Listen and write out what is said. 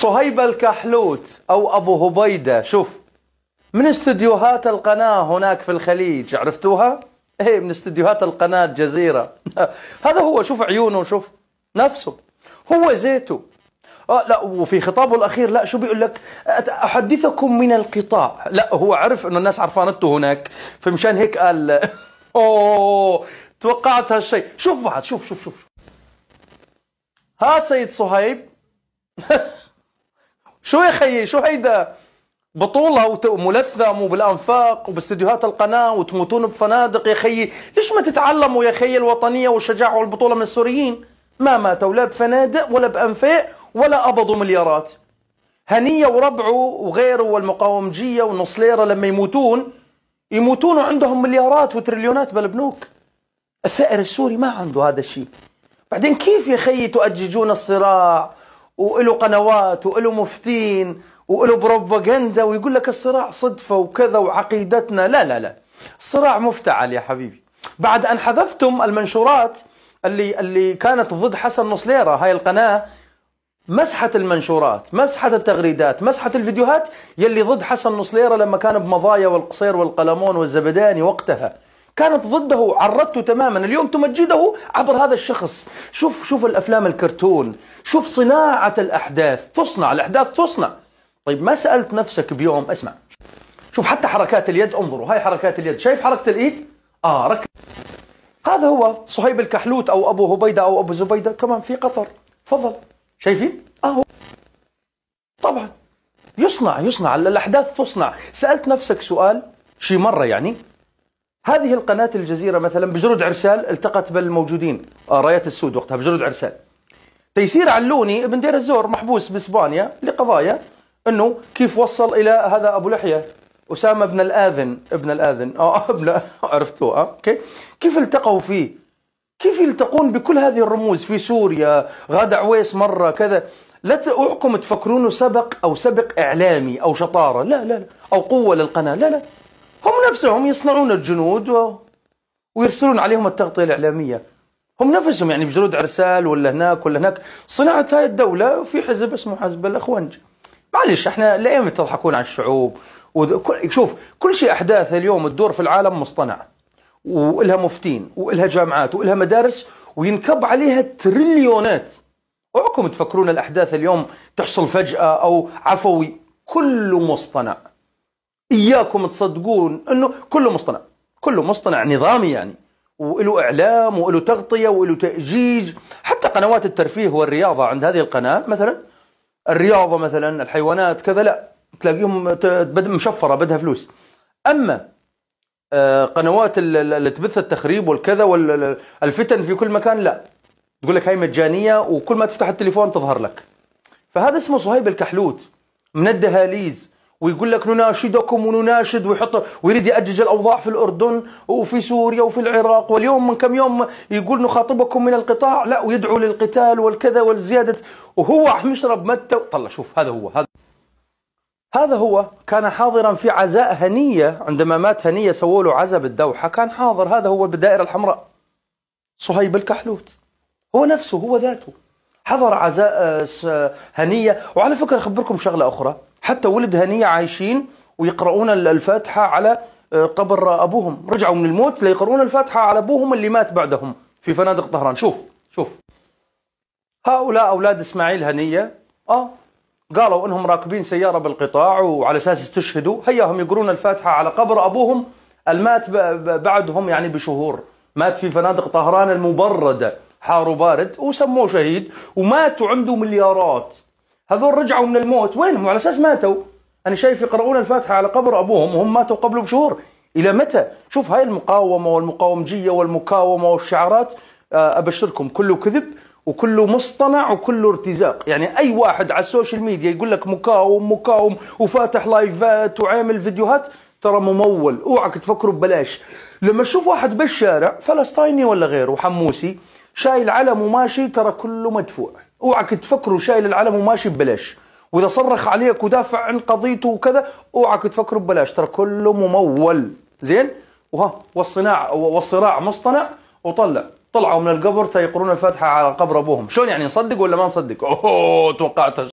صهيب الكحلوت أو أبو هبيدة شوف من استديوهات القناة هناك في الخليج عرفتوها؟ ايه من استديوهات القناة الجزيرة هذا هو شوف عيونه شوف نفسه هو زيته آه لا وفي خطابه الأخير لا شو بيقول لك أحدثكم من القطاع لا هو عرف أنه الناس عرفانته هناك فمشان هيك قال أوه توقعت هالشيء شوف بعد شوف شوف شوف ها سيد صهيب شو يا خيي شو هيدا بطولة وملثم وبالأنفاق وباستديوهات القناة وتموتون بفنادق يا خيي ليش ما تتعلموا يا خيي الوطنية والشجاعة والبطولة من السوريين ما ماتوا لا بفنادق ولا بأنفاق ولا قبضوا مليارات هنية وربعه وغيره والمقاومجية والنصليرة لما يموتون يموتون وعندهم مليارات وتريليونات بالبنوك الثائر السوري ما عنده هذا الشيء بعدين كيف يا خيي تؤججون الصراع وله قنوات وله مفتين وله بروباغندا ويقول لك الصراع صدفة وكذا وعقيدتنا لا لا لا الصراع مفتعل يا حبيبي بعد أن حذفتم المنشورات اللي اللي كانت ضد حسن نصليرة هاي القناة مسحت المنشورات مسحت التغريدات مسحت الفيديوهات يلي ضد حسن نصليرة لما كان بمضايا والقصير والقلمون والزبداني وقتها كانت ضده عرضته تماما اليوم تمجده عبر هذا الشخص شوف شوف الافلام الكرتون شوف صناعه الاحداث تصنع الاحداث تصنع طيب ما سالت نفسك بيوم اسمع شوف حتى حركات اليد انظروا هاي حركات اليد شايف حركه الايد اه رك هذا هو صهيب الكحلوت او ابو هبيده او ابو زبيده كمان في قطر تفضل شايفين اهو طبعا يصنع يصنع الاحداث تصنع سالت نفسك سؤال شي مره يعني هذه القناة الجزيرة مثلا بجرد عرسال التقت بالموجودين آه، رايات السود وقتها بجرد عرسال تيسير علوني ابن دير الزور محبوس باسبانيا لقضايا انه كيف وصل الى هذا ابو لحيه اسامه بن الاذن ابن الاذن اه ابن عرفتوه اه اوكي كيف التقوا فيه؟ كيف يلتقون بكل هذه الرموز في سوريا غادة عويس مره كذا لا احكم تفكرونه سبق او سبق اعلامي او شطاره لا لا, لا. او قوه للقناه لا لا هم نفسهم يصنعون الجنود و... ويرسلون عليهم التغطية الإعلامية هم نفسهم يعني بجنود عرسال ولا هناك ولا هناك صناعة هاي الدولة في حزب اسمه حزب الأخوانج معلش احنا لأيمتى تضحكون على الشعوب وكل... شوف كل شيء أحداث اليوم الدور في العالم مصطنع وإلها مفتين وإلها جامعات وإلها مدارس وينكب عليها تريليونات اوعكم تفكرون الأحداث اليوم تحصل فجأة أو عفوي كله مصطنع اياكم تصدقون انه كله مصطنع كله مصطنع نظامي يعني وله اعلام وله تغطيه وله تاجيج حتى قنوات الترفيه والرياضه عند هذه القناه مثلا الرياضه مثلا الحيوانات كذا لا تلاقيهم مشفره بدها فلوس اما آه، قنوات اللي تبث التخريب والكذا والفتن في كل مكان لا تقول لك هاي مجانيه وكل ما تفتح التليفون تظهر لك فهذا اسمه صهيب الكحلوت من الدهاليز ويقول لك نناشدكم ونناشد ويحط ويريد يأجج الأوضاع في الأردن وفي سوريا وفي العراق واليوم من كم يوم يقول نخاطبكم من القطاع لا ويدعو للقتال والكذا والزيادة وهو عم يشرب متى طلع شوف هذا هو هذا هذا هو كان حاضرا في عزاء هنية عندما مات هنية سووا له عزاء بالدوحة كان حاضر هذا هو بالدائرة الحمراء صهيب الكحلوت هو نفسه هو ذاته حضر عزاء آه، هنية وعلى فكرة أخبركم شغلة أخرى حتى ولد هنية عايشين ويقرؤون الفاتحة على آه، قبر أبوهم رجعوا من الموت ليقرؤون الفاتحة على أبوهم اللي مات بعدهم في فنادق طهران شوف شوف هؤلاء أولاد إسماعيل هنية آه قالوا انهم راكبين سياره بالقطاع وعلى اساس استشهدوا هياهم يقرون الفاتحه على قبر ابوهم المات بعدهم يعني بشهور مات في فنادق طهران المبرده حار وبارد وسموه شهيد وماتوا عنده مليارات هذول رجعوا من الموت وينهم على اساس ماتوا انا شايف يقرؤون الفاتحه على قبر ابوهم وهم ماتوا قبله بشهور الى متى شوف هاي المقاومه والمقاومجيه والمقاومه والشعارات آه، ابشركم كله كذب وكله مصطنع وكله ارتزاق يعني اي واحد على السوشيال ميديا يقول لك مقاوم مقاوم وفاتح لايفات وعامل فيديوهات ترى ممول اوعك تفكروا ببلاش لما تشوف واحد بالشارع فلسطيني ولا غيره حموسي شايل علم وماشي ترى كله مدفوع اوعك تفكروا شايل العلم وماشي ببلاش واذا صرخ عليك ودافع عن قضيته وكذا اوعك تفكروا ببلاش ترى كله ممول زين وها والصناع والصراع مصطنع وطلع طلعوا من القبر يقرون الفاتحه على قبر ابوهم شلون يعني نصدق ولا ما نصدق اوه توقعتها